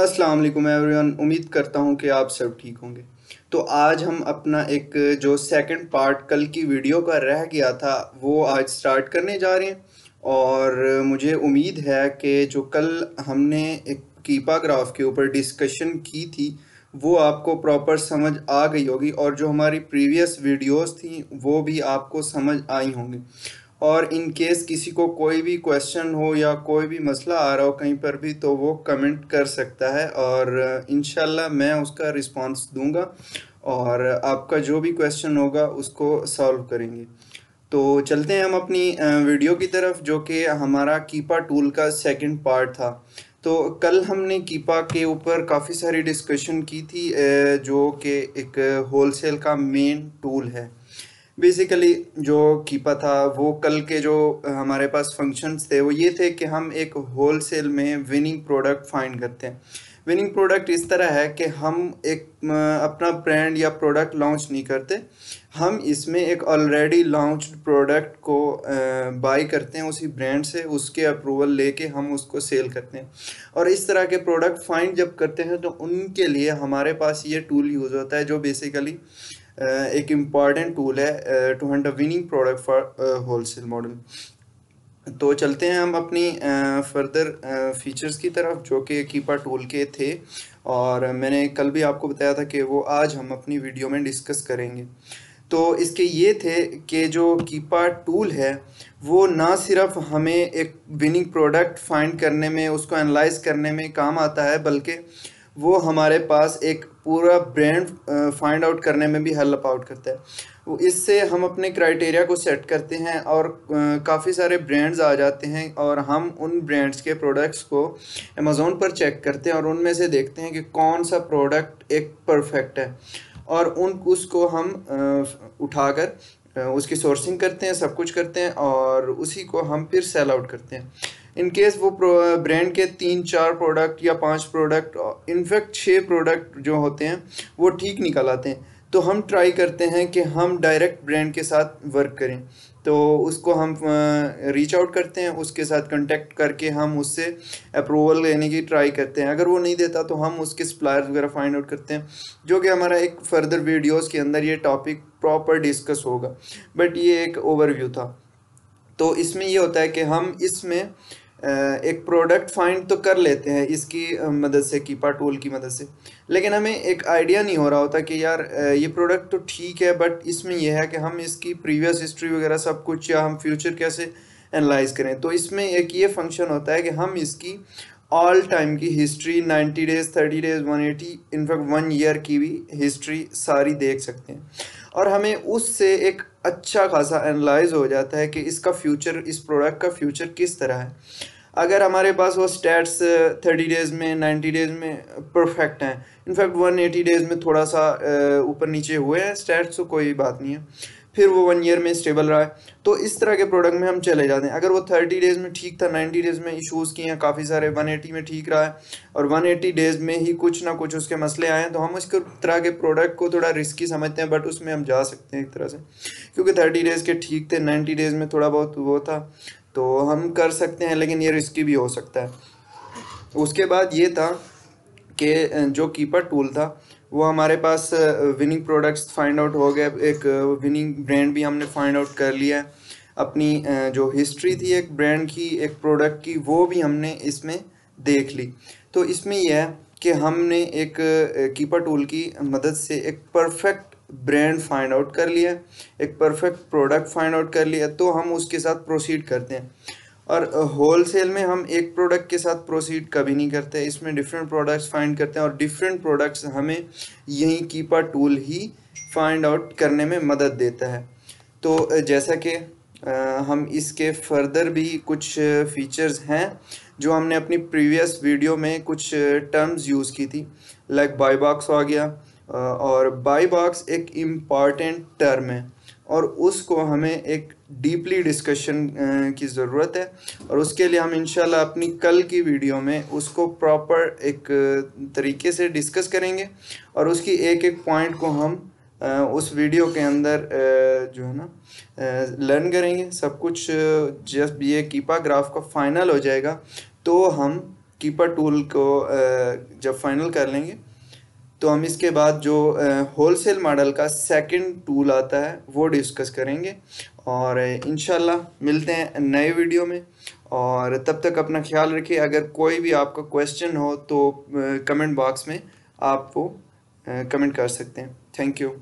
अस्सलाम वालेकुम एवरीवन उम्मीद करता हूँ कि आप सब ठीक होंगे तो आज हम अपना एक जो सेकंड पार्ट कल की वीडियो का रह गया था वो आज स्टार्ट करने जा रहे हैं और मुझे उम्मीद है कि जो कल हमने एक कीपा ग्राफ के ऊपर डिस्कशन की थी वो आपको प्रॉपर समझ आ गई होगी और जो हमारी प्रीवियस वीडियोस थी वो भी आपको समझ आई होंगी और इन केस किसी को कोई भी क्वेश्चन हो या कोई भी मसला आ रहा हो कहीं पर भी तो वो कमेंट कर सकता है और इन मैं उसका रिस्पांस दूंगा और आपका जो भी क्वेश्चन होगा उसको सॉल्व करेंगे तो चलते हैं हम अपनी वीडियो की तरफ जो कि हमारा कीपा टूल का सेकंड पार्ट था तो कल हमने कीपा के ऊपर काफ़ी सारी डिस्कशन की थी जो कि एक होलसेल का मेन टूल है बेसिकली जो कीपा था वो कल के जो हमारे पास फंक्शंस थे वो ये थे कि हम एक होल सेल में विनिंग प्रोडक्ट फाइंड करते हैं विनिंग प्रोडक्ट इस तरह है कि हम एक अपना ब्रांड या प्रोडक्ट लॉन्च नहीं करते हम इसमें एक ऑलरेडी लॉन्च प्रोडक्ट को बाई करते हैं उसी ब्रांड से उसके अप्रूवल लेके हम उसको सेल करते हैं और इस तरह के प्रोडक्ट फाइंड जब करते हैं तो उनके लिए हमारे पास ये टूल यूज़ होता है जो बेसिकली एक इम्पॉर्टेंट टूल है to hunt winning product for wholesale model तो चलते हैं हम अपनी फर्दर फीचर्स की तरफ जो कि कीपा टूल के थे और मैंने कल भी आपको बताया था कि वो आज हम अपनी वीडियो में डिस्कस करेंगे तो इसके ये थे कि जो कीपा टूल है वो ना सिर्फ हमें एक विनिंग प्रोडक्ट फाइंड करने में उसको एनालाइज करने में काम आता है बल्कि वो हमारे पास एक पूरा ब्रांड फाइंड आउट करने में भी हेल्प आउट करता है इससे हम अपने क्राइटेरिया को सेट करते हैं और काफ़ी सारे ब्रांड्स आ जाते हैं और हम उन ब्रांड्स के प्रोडक्ट्स को अमेज़ोन पर चेक करते हैं और उनमें से देखते हैं कि कौन सा प्रोडक्ट एक परफेक्ट है और उन उसको हम उठाकर उसकी सोर्सिंग करते हैं सब कुछ करते हैं और उसी को हम फिर सेल आउट करते हैं इनकेस वो ब्रांड के तीन चार प्रोडक्ट या पांच प्रोडक्ट इनफैक्ट छः प्रोडक्ट जो होते हैं वो ठीक निकल आते हैं तो हम ट्राई करते हैं कि हम डायरेक्ट ब्रांड के साथ वर्क करें तो उसको हम रीच आउट करते हैं उसके साथ कांटेक्ट करके हम उससे अप्रूवल लेने की ट्राई करते हैं अगर वो नहीं देता तो हम उसके सप्लायर्स वगैरह फाइंड आउट करते हैं जो कि हमारा एक फर्दर वीडियोस के अंदर ये टॉपिक प्रॉपर डिस्कस होगा बट ये एक ओवरव्यू था तो इसमें ये होता है कि हम इसमें एक प्रोडक्ट फाइंड तो कर लेते हैं इसकी मदद से कीपा टूल की मदद से लेकिन हमें एक आइडिया नहीं हो रहा होता कि यार ये प्रोडक्ट तो ठीक है बट इसमें यह है कि हम इसकी प्रीवियस हिस्ट्री वगैरह सब कुछ या हम फ्यूचर कैसे एनालाइज करें तो इसमें एक ये फंक्शन होता है कि हम इसकी ऑल टाइम की history 90 days 30 days 180 in fact one year की भी हिस्ट्री सारी देख सकते हैं और हमें उससे एक अच्छा खासा एनालाइज हो जाता है कि इसका फ्यूचर इस प्रोडक्ट का फ्यूचर किस तरह है अगर हमारे पास वो स्टैट्स थर्टी डेज़ में नाइन्टी डेज़ में परफेक्ट हैं इनफैक्ट वन एटी डेज़ में थोड़ा सा ऊपर नीचे हुए हैं स्टैट्स तो कोई बात नहीं है फिर वो वन ईयर में स्टेबल रहा है तो इस तरह के प्रोडक्ट में हम चले जाते हैं अगर वो थर्टी डेज़ में ठीक था नाइन्टी डेज़ में इशूज़ किए हैं काफ़ी सारे वन एटी में ठीक रहा है और वन एटी डेज़ में ही कुछ ना कुछ उसके मसले आए हैं तो हम उसके तरह के प्रोडक्ट को थोड़ा रिस्की समझते हैं बट उसमें हम जा सकते हैं एक तरह से क्योंकि थर्टी डेज़ के ठीक थे नाइन्टी डेज़ में थोड़ा बहुत वो था तो हम कर सकते हैं लेकिन ये रिस्की भी हो सकता है उसके बाद ये था कि जो कीपर टूल था वो हमारे पास विनिंग प्रोडक्ट्स फाइंड आउट हो गए एक विनिंग ब्रांड भी हमने फाइंड आउट कर लिया है अपनी जो हिस्ट्री थी एक ब्रांड की एक प्रोडक्ट की वो भी हमने इसमें देख ली तो इसमें यह है कि हमने एक कीपर टूल की मदद से एक परफेक्ट ब्रांड फाइंड आउट कर लिया एक परफेक्ट प्रोडक्ट फाइंड आउट कर लिया तो हम उसके साथ प्रोसीड करते हैं और होल सेल में हम एक प्रोडक्ट के साथ प्रोसीड कभी नहीं करते इसमें डिफरेंट प्रोडक्ट्स फाइंड करते हैं और डिफरेंट प्रोडक्ट्स हमें यही कीपा टूल ही फाइंड आउट करने में मदद देता है तो जैसा कि हम इसके फर्दर भी कुछ फीचर्स हैं जो हमने अपनी प्रीवियस वीडियो में कुछ टर्म्स यूज़ की थी लाइक बाई बॉक्स आ गया और बाई बॉक्स एक इम्पॉर्टेंट टर्म है और उसको हमें एक डीपली डिस्कशन की ज़रूरत है और उसके लिए हम इनशाला अपनी कल की वीडियो में उसको प्रॉपर एक तरीके से डिस्कस करेंगे और उसकी एक एक पॉइंट को हम उस वीडियो के अंदर जो है ना लर्न करेंगे सब कुछ जब ये कीपा ग्राफ का फाइनल हो जाएगा तो हम कीपा टूल को जब फाइनल कर लेंगे तो हम इसके बाद जो होलसेल मॉडल का सेकंड टूल आता है वो डिस्कस करेंगे और इन मिलते हैं नए वीडियो में और तब तक अपना ख्याल रखिए अगर कोई भी आपका क्वेश्चन हो तो कमेंट बॉक्स में आप वो कमेंट कर सकते हैं थैंक यू